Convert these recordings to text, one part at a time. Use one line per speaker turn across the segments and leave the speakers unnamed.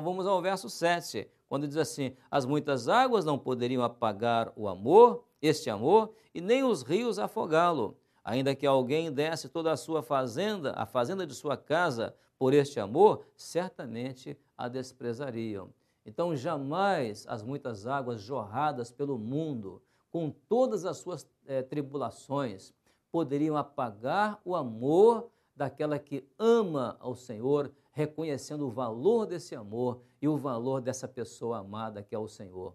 Então vamos ao verso 7, quando diz assim: As muitas águas não poderiam apagar o amor, este amor, e nem os rios afogá-lo. Ainda que alguém desse toda a sua fazenda, a fazenda de sua casa, por este amor, certamente a desprezariam. Então, jamais as muitas águas jorradas pelo mundo, com todas as suas eh, tribulações, poderiam apagar o amor daquela que ama ao Senhor reconhecendo o valor desse amor e o valor dessa pessoa amada que é o Senhor.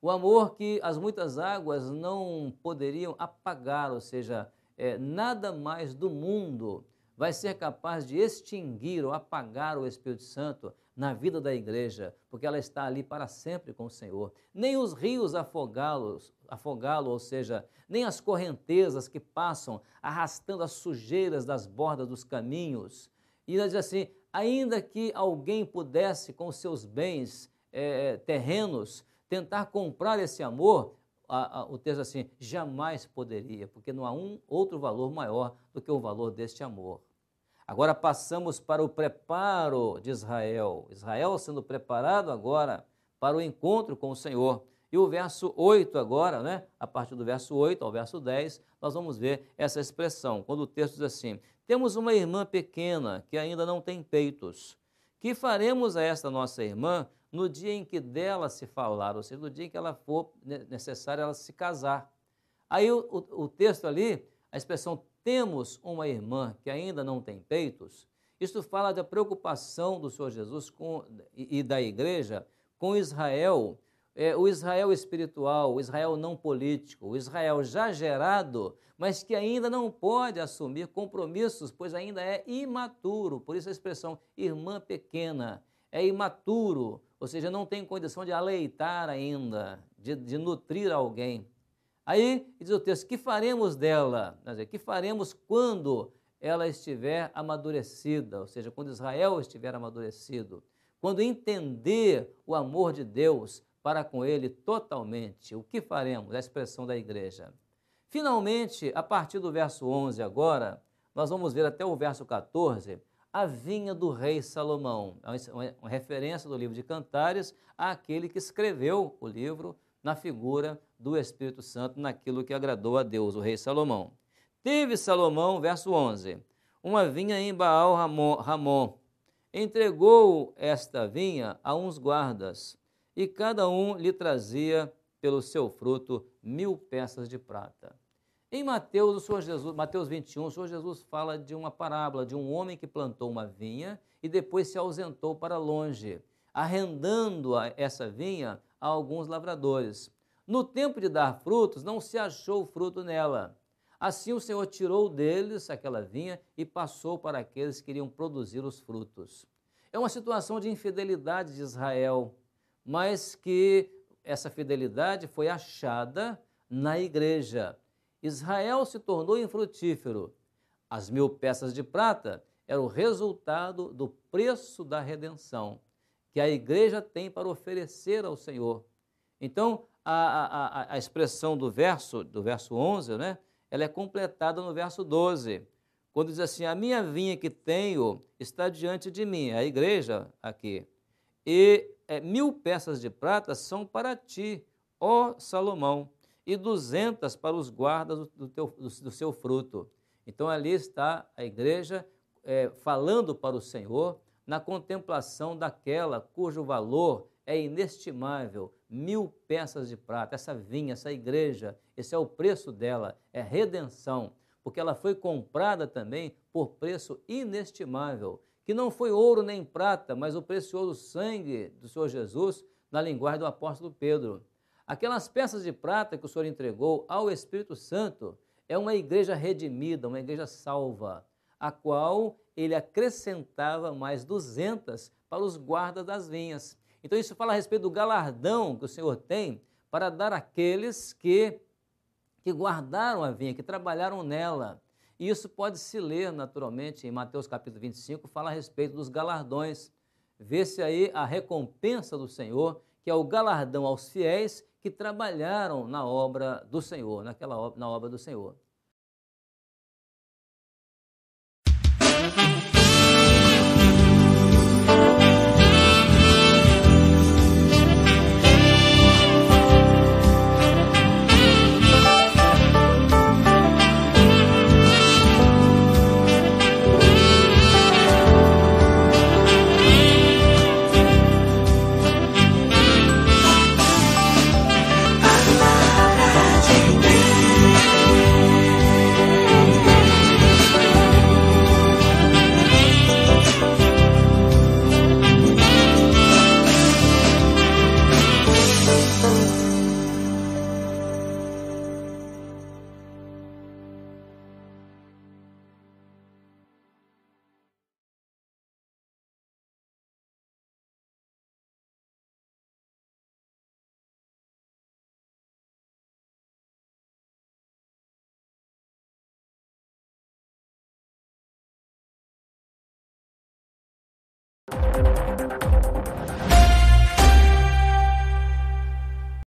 O amor que as muitas águas não poderiam apagar, ou seja, é, nada mais do mundo vai ser capaz de extinguir ou apagar o Espírito Santo na vida da igreja, porque ela está ali para sempre com o Senhor. Nem os rios afogá-los, afogá-lo, ou seja, nem as correntezas que passam arrastando as sujeiras das bordas dos caminhos. E ela diz assim: ainda que alguém pudesse, com seus bens é, terrenos, tentar comprar esse amor, a, a, o texto assim, jamais poderia, porque não há um outro valor maior do que o valor deste amor. Agora passamos para o preparo de Israel. Israel sendo preparado agora para o encontro com o Senhor. E o verso 8 agora, né? A partir do verso 8 ao verso 10, nós vamos ver essa expressão. Quando o texto diz assim: temos uma irmã pequena que ainda não tem peitos. Que faremos a esta nossa irmã no dia em que dela se falar, ou seja, no dia em que ela for necessária ela se casar. Aí o, o, o texto ali, a expressão temos uma irmã que ainda não tem peitos, isto fala da preocupação do Senhor Jesus com, e, e da igreja com Israel, é, o Israel espiritual, o Israel não político, o Israel já gerado, mas que ainda não pode assumir compromissos, pois ainda é imaturo. Por isso a expressão irmã pequena é imaturo, ou seja, não tem condição de aleitar ainda, de, de nutrir alguém. Aí diz o texto: que faremos dela? Quer dizer, que faremos quando ela estiver amadurecida, ou seja, quando Israel estiver amadurecido, quando entender o amor de Deus, para com ele totalmente. O que faremos? a expressão da igreja. Finalmente, a partir do verso 11 agora, nós vamos ver até o verso 14, a vinha do rei Salomão. É uma referência do livro de Cantares àquele que escreveu o livro na figura do Espírito Santo, naquilo que agradou a Deus, o rei Salomão. Teve Salomão, verso 11, uma vinha em Baal Ramon. Entregou esta vinha a uns guardas, e cada um lhe trazia pelo seu fruto mil peças de prata. Em Mateus, o Senhor Jesus, Mateus 21, o Senhor Jesus fala de uma parábola de um homem que plantou uma vinha e depois se ausentou para longe, arrendando essa vinha a alguns lavradores. No tempo de dar frutos, não se achou fruto nela. Assim o Senhor tirou deles aquela vinha e passou para aqueles que iriam produzir os frutos. É uma situação de infidelidade de Israel mas que essa fidelidade foi achada na igreja. Israel se tornou infrutífero. As mil peças de prata eram o resultado do preço da redenção que a igreja tem para oferecer ao Senhor. Então, a, a, a expressão do verso, do verso 11, né, ela é completada no verso 12, quando diz assim: A minha vinha que tenho está diante de mim, a igreja aqui, e é, mil peças de prata são para ti, ó Salomão, e duzentas para os guardas do, teu, do, do seu fruto. Então ali está a igreja é, falando para o Senhor na contemplação daquela cujo valor é inestimável, mil peças de prata. Essa vinha, essa igreja, esse é o preço dela, é redenção, porque ela foi comprada também por preço inestimável que não foi ouro nem prata, mas o precioso sangue do Senhor Jesus, na linguagem do apóstolo Pedro. Aquelas peças de prata que o Senhor entregou ao Espírito Santo é uma igreja redimida, uma igreja salva, a qual ele acrescentava mais 200 para os guardas das vinhas. Então, isso fala a respeito do galardão que o Senhor tem para dar àqueles que, que guardaram a vinha, que trabalharam nela. E isso pode se ler naturalmente em Mateus capítulo 25, fala a respeito dos galardões. Vê-se aí a recompensa do Senhor, que é o galardão aos fiéis que trabalharam na obra do Senhor, naquela na obra do Senhor. you